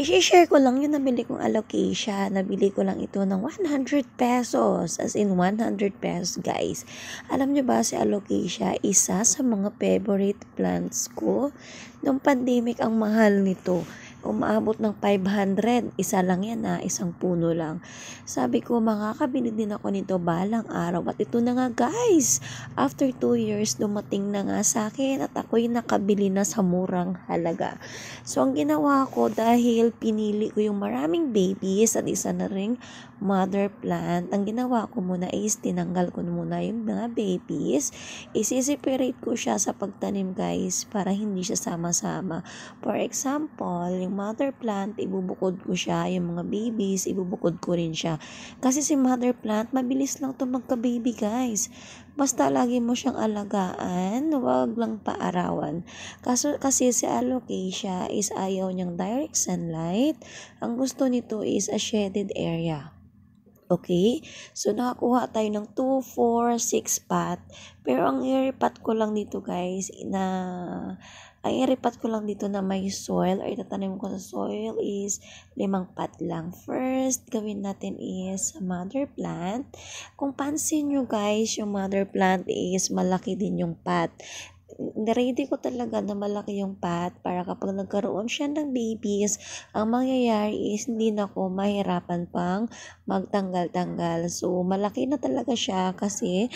I-share ko lang yung nabili kong allocation. Nabili ko lang ito ng 100 pesos. As in, 100 pesos, guys. Alam nyo ba si allocation, isa sa mga favorite plants ko. Nung pandemic, ang mahal nito umabot ng 500. Isa lang yan na, ah. isang puno lang. Sabi ko, makakabili din ako nito balang araw. At ito na nga guys, after 2 years, dumating na nga sa akin at ako'y nakabili na sa murang halaga. So, ang ginawa ko dahil pinili ko yung maraming babies at isa na ring mother plant, ang ginawa ko muna is tinanggal ko muna yung mga babies. Isiseparate ko siya sa pagtanim guys para hindi siya sama-sama. For example, yung mother plant, ibubukod ko siya, yung mga babies, ibubukod ko rin siya. Kasi si mother plant, mabilis lang to magka-baby guys. Basta lagi mo siyang alagaan, wag lang paarawan. Kaso, kasi si alocasia is ayaw niyang direct sunlight. Ang gusto nito is a shaded area. Okay? So, nakakuha tayo ng 2, 4, 6 pot. Pero ang iripat ko lang dito guys na ang iripat ko lang dito na may soil or itatanim ko sa soil is limang pot lang. First, gawin natin is mother plant. Kung pansin nyo guys, yung mother plant is malaki din yung pot ready ko talaga na malaki yung pot para kapag nagkaroon siya ng babies, ang mangyayari is hindi na ako mahirapan pang magtanggal-tanggal. So, malaki na talaga siya kasi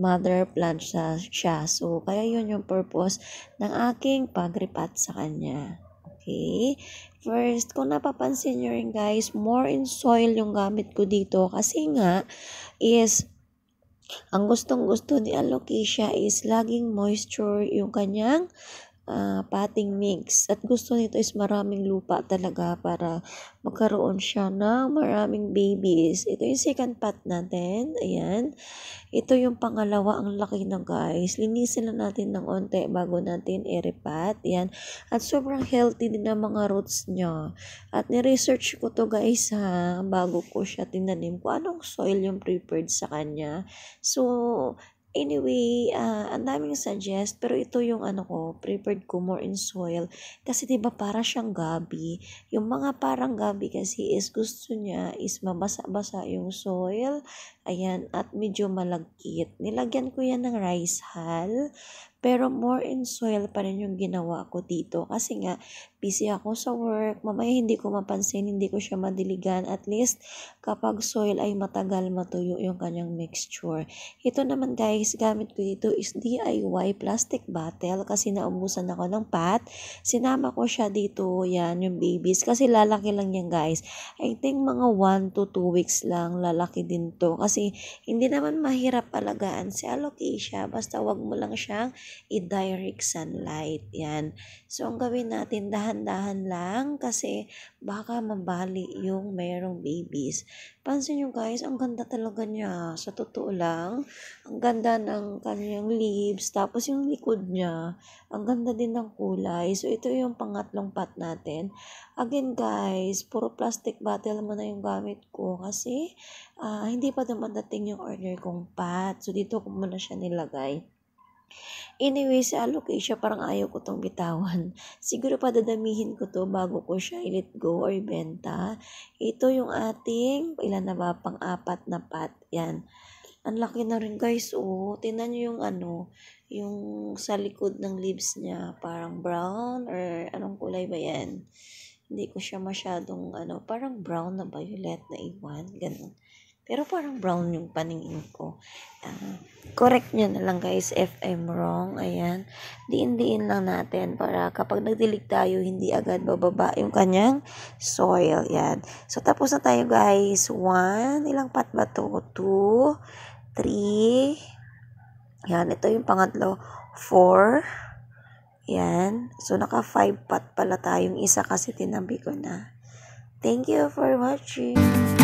mother plant siya, siya. So, kaya yun yung purpose ng aking pagripat sa kanya. Okay? First, kung napapansin nyo rin guys, more in soil yung gamit ko dito kasi nga is ang gustong gusto ni Alocasia is laging moisture yung kanyang uh, pating mix. At gusto nito is maraming lupa talaga para magkaroon siya ng maraming babies. Ito yung second pot natin. Ayan. Ito yung pangalawa. Ang laki na guys. Linisin na natin ng onte bago natin i repot Ayan. At sobrang healthy din ang mga roots niya. At ni-research ko to guys ha. Bago ko siya tinanim ko anong soil yung prepared sa kanya. So, Anyway, uh, ang daming suggest, pero ito yung ano ko, prepared ko more in soil. Kasi diba para siyang gabi. Yung mga parang gabi kasi is gusto niya is mabasa-basa yung soil. Ayan, at medyo malagkit. Nilagyan ko yan ng rice hull. Pero more in soil pa rin yung ginawa ko dito. Kasi nga, busy ako sa work. Mamaya hindi ko mapansin, hindi ko siya madiligan. At least, kapag soil ay matagal matuyo yung kanyang mixture. Ito naman guys, gamit ko dito is DIY plastic bottle. Kasi naubusan ako ng pot. Sinama ko siya dito, yan, yung babies. Kasi lalaki lang yan guys. I think mga 1 to 2 weeks lang lalaki din to. Kasi hindi naman mahirap alagaan si Alocasia. Basta wag mo lang siyang i-direct sunlight. Yan. So, ang gawin natin, dahan-dahan lang kasi baka mabali yung merong babies. Pansin nyo guys, ang ganda talaga niya. Sa totoo lang, ang ganda ng kanyang leaves, tapos yung likod niya, ang ganda din ng kulay. So, ito yung pangatlong pot natin. Again guys, puro plastic bottle mo na yung gamit ko kasi uh, hindi pa dumadating yung order kong pot. So, dito ko muna siya nilagay. Anyway, sa alocasia, parang ayaw ko tong bitawan. Siguro padadamihin ko to bago ko siya i-let go or benta. Ito yung ating, ilan na ba, pang-apat na pot. Yan. Ang laki na rin guys, oh. Tingnan nyo yung ano, yung sa likod ng leaves niya. Parang brown or anong kulay ba yan? Hindi ko siya masyadong ano, parang brown na violet na iwan. Ganun. Pero parang brown yung paningin ko. Uh, correct nyo na lang guys if I'm wrong. Ayan. Diin-diin lang natin para kapag nagdilig tayo, hindi agad bababa yung kanyang soil. Yan. So, tapos na tayo guys. One. Ilang pat ba to? Two. Three. Yan. Ito yung pangatlo. Four. Ayan. So, naka five pat pala tayong isa kasi tinabi ko na. Thank you for watching.